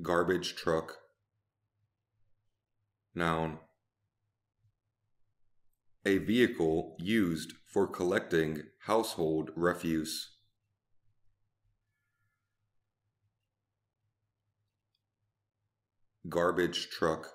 garbage truck. Noun. A vehicle used for collecting household refuse. Garbage truck.